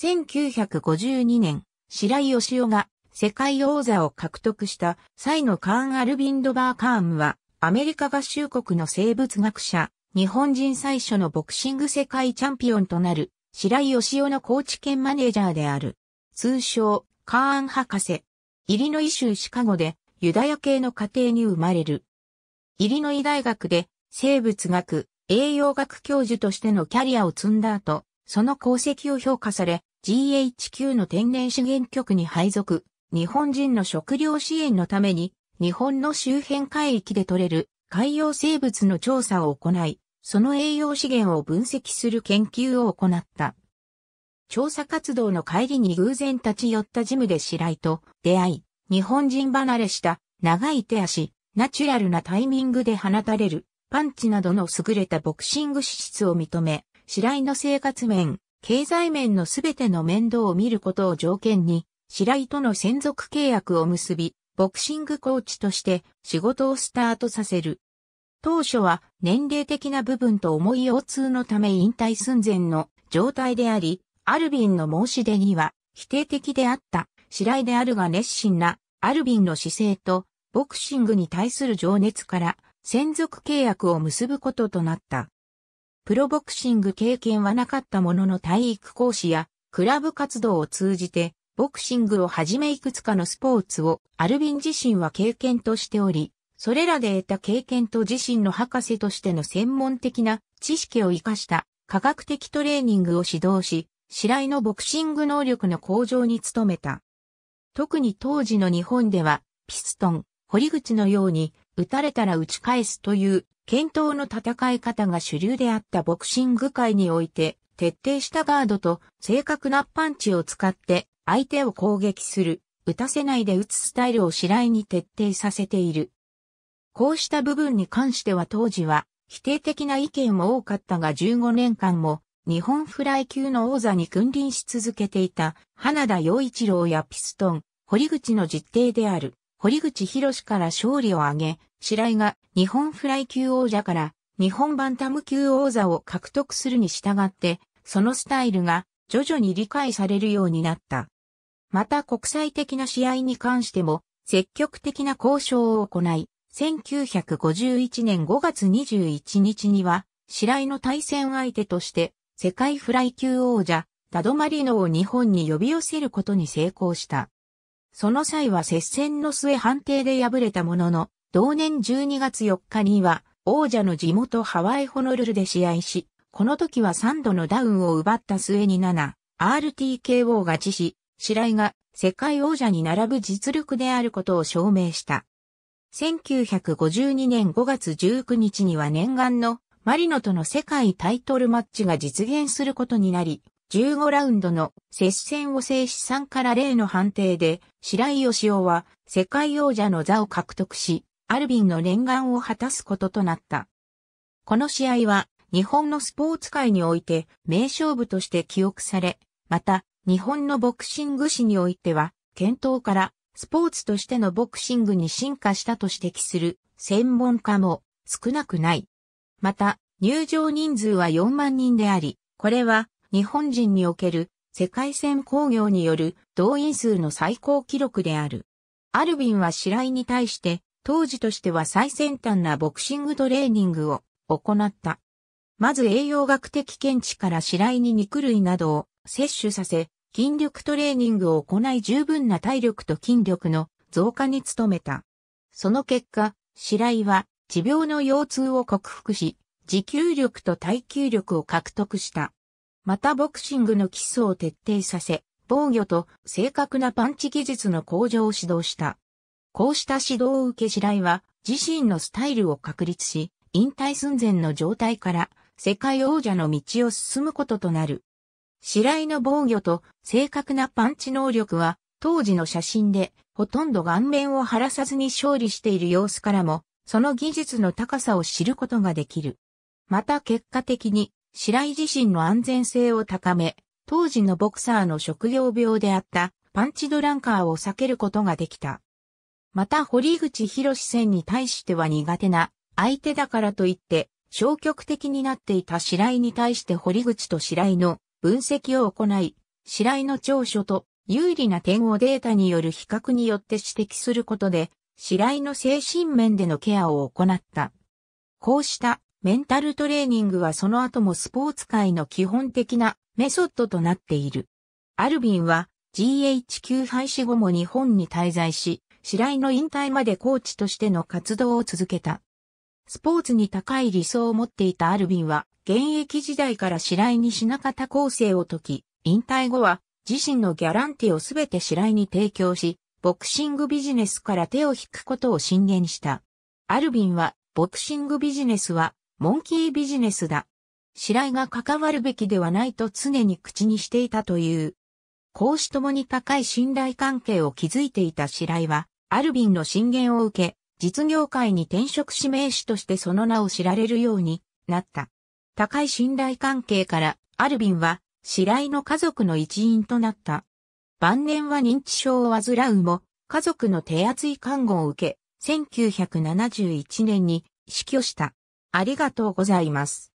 1952年、白井義雄が世界王座を獲得した際のカーン・アルビンド・バー・カームは、アメリカ合衆国の生物学者、日本人最初のボクシング世界チャンピオンとなる、白井義雄の高知県マネージャーである。通称、カーン博士。イリノイ州シカゴで、ユダヤ系の家庭に生まれる。イリノイ大学で、生物学、栄養学教授としてのキャリアを積んだ後、その功績を評価され、GHQ の天然資源局に配属、日本人の食料支援のために、日本の周辺海域で採れる海洋生物の調査を行い、その栄養資源を分析する研究を行った。調査活動の帰りに偶然立ち寄ったジムで白井と出会い、日本人離れした長い手足、ナチュラルなタイミングで放たれるパンチなどの優れたボクシング資質を認め、白井の生活面、経済面のすべての面倒を見ることを条件に、白井との専属契約を結び、ボクシングコーチとして仕事をスタートさせる。当初は年齢的な部分と重い腰痛のため引退寸前の状態であり、アルビンの申し出には否定的であった白井であるが熱心なアルビンの姿勢とボクシングに対する情熱から専属契約を結ぶこととなった。プロボクシング経験はなかったものの体育講師やクラブ活動を通じて、ボクシングをはじめいくつかのスポーツをアルビン自身は経験としており、それらで得た経験と自身の博士としての専門的な知識を活かした科学的トレーニングを指導し、白井のボクシング能力の向上に努めた。特に当時の日本では、ピストン、堀口のように打たれたら打ち返すという、剣闘の戦い方が主流であったボクシング界において、徹底したガードと正確なパンチを使って相手を攻撃する、打たせないで打つスタイルを次第に徹底させている。こうした部分に関しては当時は否定的な意見も多かったが15年間も日本フライ級の王座に君臨し続けていた花田洋一郎やピストン、堀口の実弟である堀口博士から勝利を挙げ、白井が日本フライ級王者から日本バンタム級王座を獲得するに従って、そのスタイルが徐々に理解されるようになった。また国際的な試合に関しても積極的な交渉を行い、1951年5月21日には、白井の対戦相手として、世界フライ級王者、ダドマリノを日本に呼び寄せることに成功した。その際は接戦の末判定で敗れたものの、同年12月4日には、王者の地元ハワイホノルルで試合し、この時は3度のダウンを奪った末に7、RTKO 勝ちし、白井が世界王者に並ぶ実力であることを証明した。1952年5月19日には念願のマリノとの世界タイトルマッチが実現することになり、15ラウンドの接戦を制し3から0の判定で、白井義雄は世界王者の座を獲得し、アルビンの念願を果たすこととなった。この試合は日本のスポーツ界において名勝負として記憶され、また日本のボクシング史においては、検討からスポーツとしてのボクシングに進化したと指摘する専門家も少なくない。また、入場人数は4万人であり、これは日本人における世界戦工業による動員数の最高記録である。アルビンは白井に対して当時としては最先端なボクシングトレーニングを行った。まず栄養学的見地から白井に肉類などを摂取させ、筋力トレーニングを行い十分な体力と筋力の増加に努めた。その結果、白井は持病の腰痛を克服し、持久力と耐久力を獲得した。またボクシングの基礎を徹底させ、防御と正確なパンチ技術の向上を指導した。こうした指導を受け白井は自身のスタイルを確立し、引退寸前の状態から世界王者の道を進むこととなる。白井の防御と正確なパンチ能力は当時の写真でほとんど顔面を晴らさずに勝利している様子からもその技術の高さを知ることができる。また結果的に白井自身の安全性を高め、当時のボクサーの職業病であったパンチドランカーを避けることができた。また堀口博戦に対しては苦手な相手だからといって消極的になっていた白井に対して堀口と白井の分析を行い、白井の長所と有利な点をデータによる比較によって指摘することで、白井の精神面でのケアを行った。こうしたメンタルトレーニングはその後もスポーツ界の基本的なメソッドとなっている。アルビンは GHQ 廃止後も日本に滞在し、白井の引退までコーチとしての活動を続けた。スポーツに高い理想を持っていたアルビンは、現役時代から白井にしなかった構成を解き、引退後は自身のギャランティをすべて白井に提供し、ボクシングビジネスから手を引くことを進言した。アルビンは、ボクシングビジネスは、モンキービジネスだ。白井が関わるべきではないと常に口にしていたという。公私ともに高い信頼関係を築いていた白井は、アルビンの進言を受け、実業界に転職指名士としてその名を知られるようになった。高い信頼関係から、アルビンは白井の家族の一員となった。晩年は認知症を患うも、家族の手厚い看護を受け、1971年に死去した。ありがとうございます。